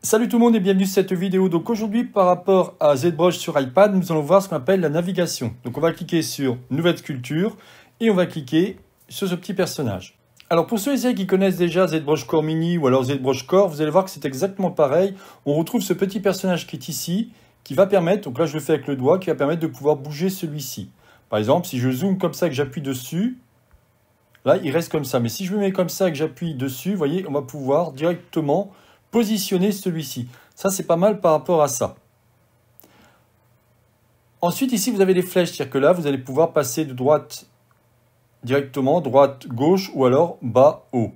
Salut tout le monde et bienvenue sur cette vidéo. Donc aujourd'hui par rapport à ZBrush sur iPad, nous allons voir ce qu'on appelle la navigation. Donc on va cliquer sur Nouvelle culture et on va cliquer sur ce petit personnage. Alors pour ceux et celles qui connaissent déjà ZBrush Core Mini ou alors ZBrush Core, vous allez voir que c'est exactement pareil. On retrouve ce petit personnage qui est ici, qui va permettre, donc là je le fais avec le doigt, qui va permettre de pouvoir bouger celui-ci. Par exemple, si je zoome comme ça et que j'appuie dessus, là il reste comme ça. Mais si je me mets comme ça et que j'appuie dessus, vous voyez, on va pouvoir directement positionner celui-ci. Ça, c'est pas mal par rapport à ça. Ensuite, ici, vous avez les flèches, c'est-à-dire que là, vous allez pouvoir passer de droite directement, droite, gauche, ou alors bas, haut.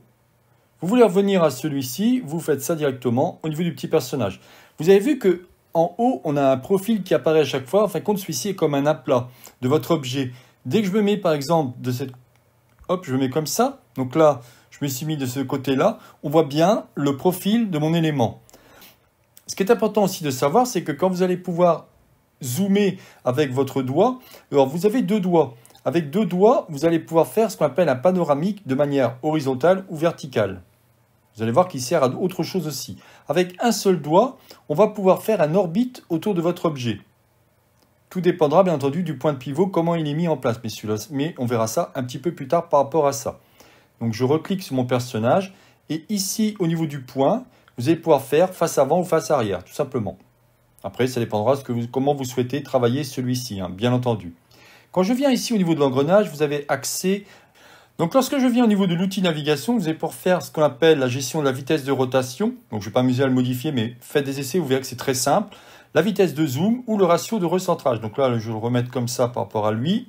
Vous voulez revenir à celui-ci, vous faites ça directement au niveau du petit personnage. Vous avez vu que en haut, on a un profil qui apparaît à chaque fois. En fin de compte, celui-ci est comme un aplat de votre objet. Dès que je me mets, par exemple, de cette hop, je mets comme ça. Donc là, je me suis mis de ce côté-là. On voit bien le profil de mon élément. Ce qui est important aussi de savoir, c'est que quand vous allez pouvoir zoomer avec votre doigt, alors vous avez deux doigts. Avec deux doigts, vous allez pouvoir faire ce qu'on appelle un panoramique de manière horizontale ou verticale. Vous allez voir qu'il sert à autre chose aussi. Avec un seul doigt, on va pouvoir faire un orbite autour de votre objet. Tout dépendra bien entendu du point de pivot, comment il est mis en place, mais on verra ça un petit peu plus tard par rapport à ça. Donc je reclique sur mon personnage et ici au niveau du point, vous allez pouvoir faire face avant ou face arrière, tout simplement. Après, ça dépendra de vous, comment vous souhaitez travailler celui-ci, hein, bien entendu. Quand je viens ici au niveau de l'engrenage, vous avez accès... Donc lorsque je viens au niveau de l'outil navigation, vous allez pouvoir faire ce qu'on appelle la gestion de la vitesse de rotation. Donc je ne vais pas m'amuser à le modifier, mais faites des essais, vous verrez que c'est très simple la vitesse de zoom ou le ratio de recentrage. Donc là, je vais le remettre comme ça par rapport à lui.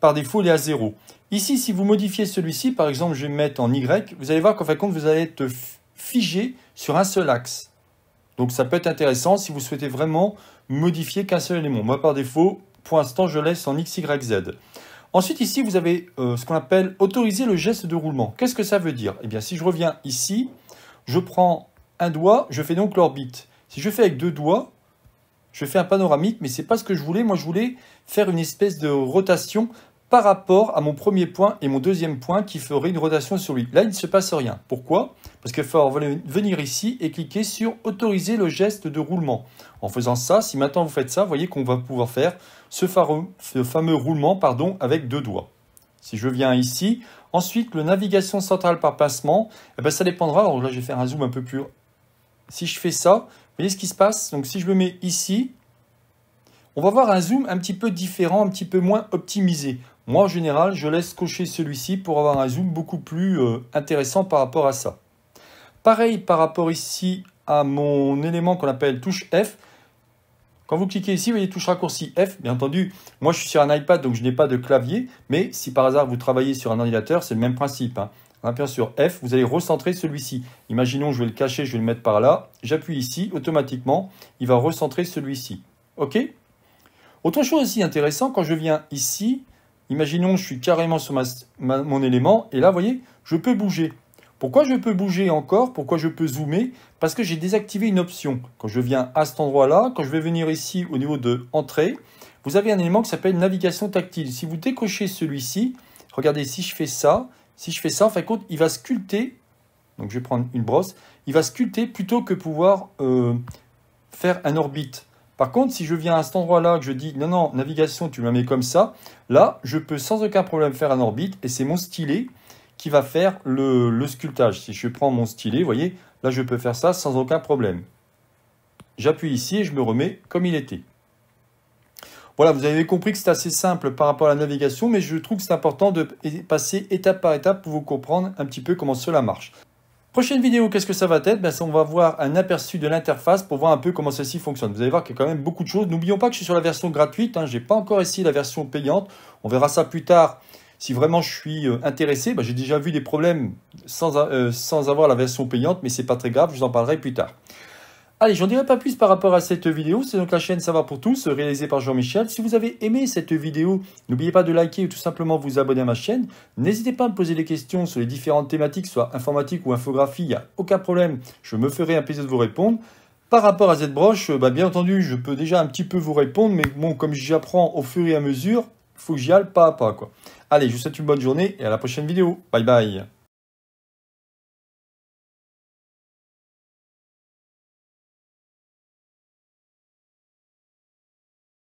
Par défaut, il est à 0. Ici, si vous modifiez celui-ci, par exemple, je vais mettre en Y, vous allez voir qu'en fin de compte, vous allez être figé sur un seul axe. Donc ça peut être intéressant si vous souhaitez vraiment modifier qu'un seul élément. Moi, par défaut, pour l'instant, je laisse en X, Y, Z. Ensuite, ici, vous avez euh, ce qu'on appelle autoriser le geste de roulement. Qu'est-ce que ça veut dire Eh bien, si je reviens ici, je prends un doigt, je fais donc l'orbite. Si je fais avec deux doigts, je fais un panoramique, mais c'est pas ce que je voulais. Moi, je voulais faire une espèce de rotation par rapport à mon premier point et mon deuxième point qui ferait une rotation sur lui. Là, il ne se passe rien. Pourquoi Parce qu'il faut venir ici et cliquer sur autoriser le geste de roulement. En faisant ça, si maintenant vous faites ça, vous voyez qu'on va pouvoir faire ce fameux, fameux roulement pardon, avec deux doigts. Si je viens ici, ensuite le navigation centrale par placement, eh ben, ça dépendra. Alors là, je vais faire un zoom un peu plus. Si je fais ça, vous voyez ce qui se passe Donc si je me mets ici, on va avoir un zoom un petit peu différent, un petit peu moins optimisé. Moi, en général, je laisse cocher celui-ci pour avoir un zoom beaucoup plus euh, intéressant par rapport à ça. Pareil par rapport ici à mon élément qu'on appelle touche F. Quand vous cliquez ici, vous voyez touche raccourci F. Bien entendu, moi je suis sur un iPad, donc je n'ai pas de clavier. Mais si par hasard vous travaillez sur un ordinateur, c'est le même principe. Hein en appuyant sur F, vous allez recentrer celui-ci. Imaginons, je vais le cacher, je vais le mettre par là. J'appuie ici, automatiquement, il va recentrer celui-ci. OK Autre chose aussi intéressant, quand je viens ici, imaginons, je suis carrément sur mon élément, et là, vous voyez, je peux bouger. Pourquoi je peux bouger encore Pourquoi je peux zoomer Parce que j'ai désactivé une option. Quand je viens à cet endroit-là, quand je vais venir ici au niveau de Entrée, vous avez un élément qui s'appelle Navigation tactile. Si vous décochez celui-ci, regardez, si je fais ça, si je fais ça, en fin de compte, il va sculpter. Donc je vais prendre une brosse. Il va sculpter plutôt que pouvoir euh, faire un orbite. Par contre, si je viens à cet endroit-là, que je dis non, non, navigation, tu me la mets comme ça, là, je peux sans aucun problème faire un orbite et c'est mon stylet qui va faire le, le, sculptage. Si je prends mon stylet, vous voyez, là, je peux faire ça sans aucun problème. J'appuie ici et je me remets comme il était. Voilà, vous avez compris que c'est assez simple par rapport à la navigation, mais je trouve que c'est important de passer étape par étape pour vous comprendre un petit peu comment cela marche. Prochaine vidéo, qu'est-ce que ça va être ben, On va voir un aperçu de l'interface pour voir un peu comment celle-ci fonctionne. Vous allez voir qu'il y a quand même beaucoup de choses. N'oublions pas que je suis sur la version gratuite, hein, je n'ai pas encore essayé la version payante. On verra ça plus tard. Si vraiment je suis euh, intéressé, ben, j'ai déjà vu des problèmes sans, euh, sans avoir la version payante, mais ce n'est pas très grave, je vous en parlerai plus tard. Allez, j'en dirai pas plus par rapport à cette vidéo. C'est donc la chaîne Savoir pour tous, réalisée par Jean-Michel. Si vous avez aimé cette vidéo, n'oubliez pas de liker ou tout simplement vous abonner à ma chaîne. N'hésitez pas à me poser des questions sur les différentes thématiques, soit informatique ou infographie, il n'y a aucun problème. Je me ferai un plaisir de vous répondre. Par rapport à cette broche, bah, bien entendu, je peux déjà un petit peu vous répondre, mais bon, comme j'apprends au fur et à mesure, faut que j'y aille pas à pas. Quoi. Allez, je vous souhaite une bonne journée et à la prochaine vidéo. Bye bye